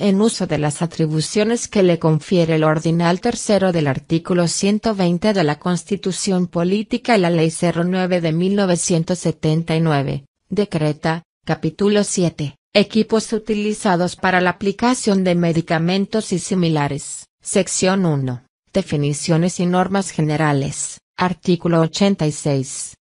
en uso de las atribuciones que le confiere el ordinal tercero del artículo 120 de la Constitución Política y la Ley 09 de 1979, decreta, capítulo 7, equipos utilizados para la aplicación de medicamentos y similares, sección 1, definiciones y normas generales, artículo 86.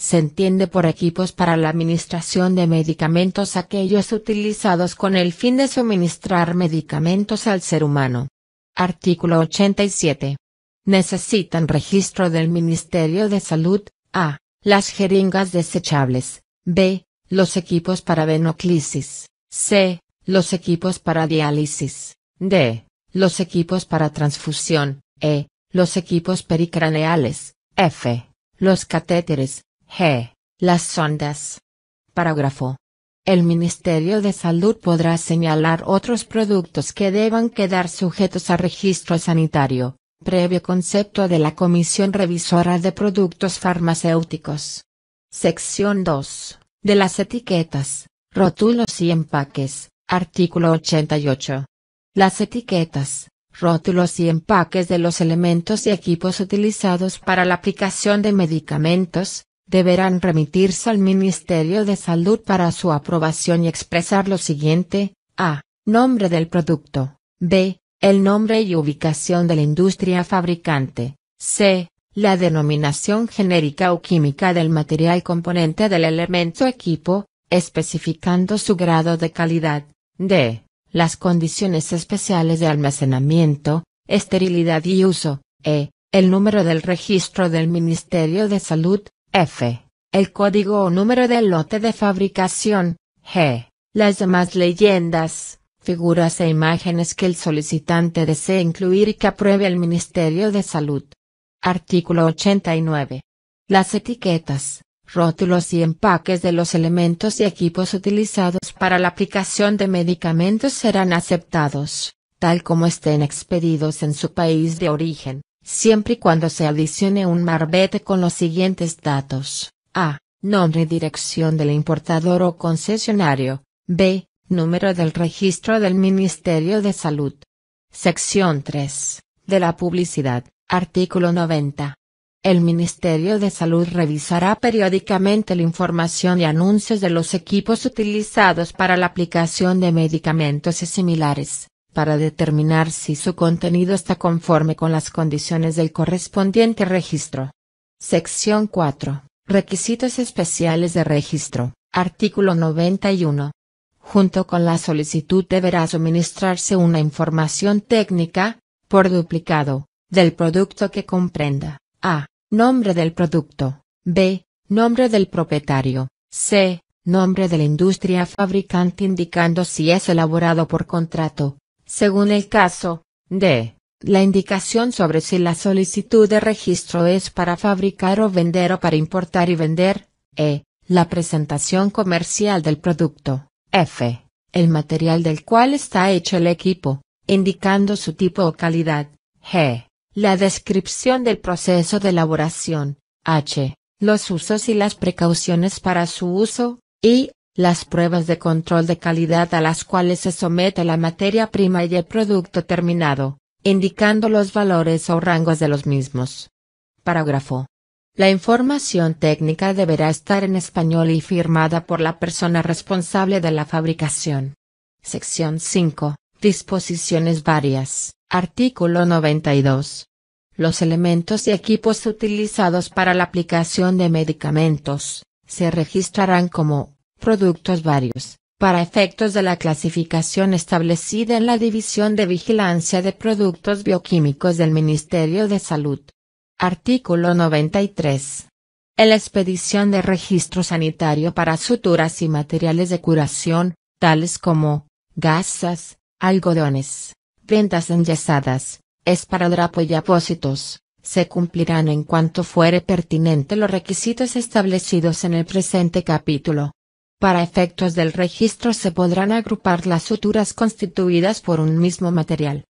Se entiende por equipos para la administración de medicamentos aquellos utilizados con el fin de suministrar medicamentos al ser humano. Artículo 87. Necesitan registro del Ministerio de Salud, a. Las jeringas desechables, b. Los equipos para venoclisis, c. Los equipos para diálisis, d. Los equipos para transfusión, e. Los equipos pericraneales, f. Los catéteres, G. Las sondas. Parágrafo. El Ministerio de Salud podrá señalar otros productos que deban quedar sujetos a registro sanitario, previo concepto de la Comisión Revisora de Productos Farmacéuticos. Sección 2. De las etiquetas, rótulos y empaques, artículo 88. Las etiquetas, rótulos y empaques de los elementos y equipos utilizados para la aplicación de medicamentos, deberán remitirse al Ministerio de Salud para su aprobación y expresar lo siguiente, a. Nombre del producto, b. El nombre y ubicación de la industria fabricante, c. La denominación genérica o química del material componente del elemento equipo, especificando su grado de calidad, d. Las condiciones especiales de almacenamiento, esterilidad y uso, e. El número del registro del Ministerio de Salud, F. El código o número del lote de fabricación. G. Las demás leyendas, figuras e imágenes que el solicitante desee incluir y que apruebe el Ministerio de Salud. Artículo 89. Las etiquetas, rótulos y empaques de los elementos y equipos utilizados para la aplicación de medicamentos serán aceptados, tal como estén expedidos en su país de origen siempre y cuando se adicione un marbete con los siguientes datos. A. Nombre y dirección del importador o concesionario. B. Número del registro del Ministerio de Salud. Sección 3. De la publicidad. Artículo 90. El Ministerio de Salud revisará periódicamente la información y anuncios de los equipos utilizados para la aplicación de medicamentos similares, para determinar si su contenido está conforme con las condiciones del correspondiente registro. Sección 4. Requisitos especiales de registro. Artículo 91. Junto con la solicitud deberá suministrarse una información técnica, por duplicado, del producto que comprenda a. Nombre del producto. b. Nombre del propietario. c. Nombre de la industria fabricante indicando si es elaborado por contrato, según el caso, d. La indicación sobre si la solicitud de registro es para fabricar o vender o para importar y vender, e. La presentación comercial del producto, f. El material del cual está hecho el equipo, indicando su tipo o calidad, g. La descripción del proceso de elaboración, h. Los usos y las precauciones para su uso, y las pruebas de control de calidad a las cuales se somete la materia prima y el producto terminado, indicando los valores o rangos de los mismos. Parágrafo. La información técnica deberá estar en español y firmada por la persona responsable de la fabricación. Sección 5. Disposiciones varias. Artículo 92. Los elementos y equipos utilizados para la aplicación de medicamentos, se registrarán como Productos varios. Para efectos de la clasificación establecida en la División de Vigilancia de Productos Bioquímicos del Ministerio de Salud. Artículo 93. En la expedición de registro sanitario para suturas y materiales de curación, tales como gasas, algodones, vendas enyesadas, esparadrapo y apósitos, se cumplirán en cuanto fuere pertinente los requisitos establecidos en el presente capítulo. Para efectos del registro se podrán agrupar las suturas constituidas por un mismo material,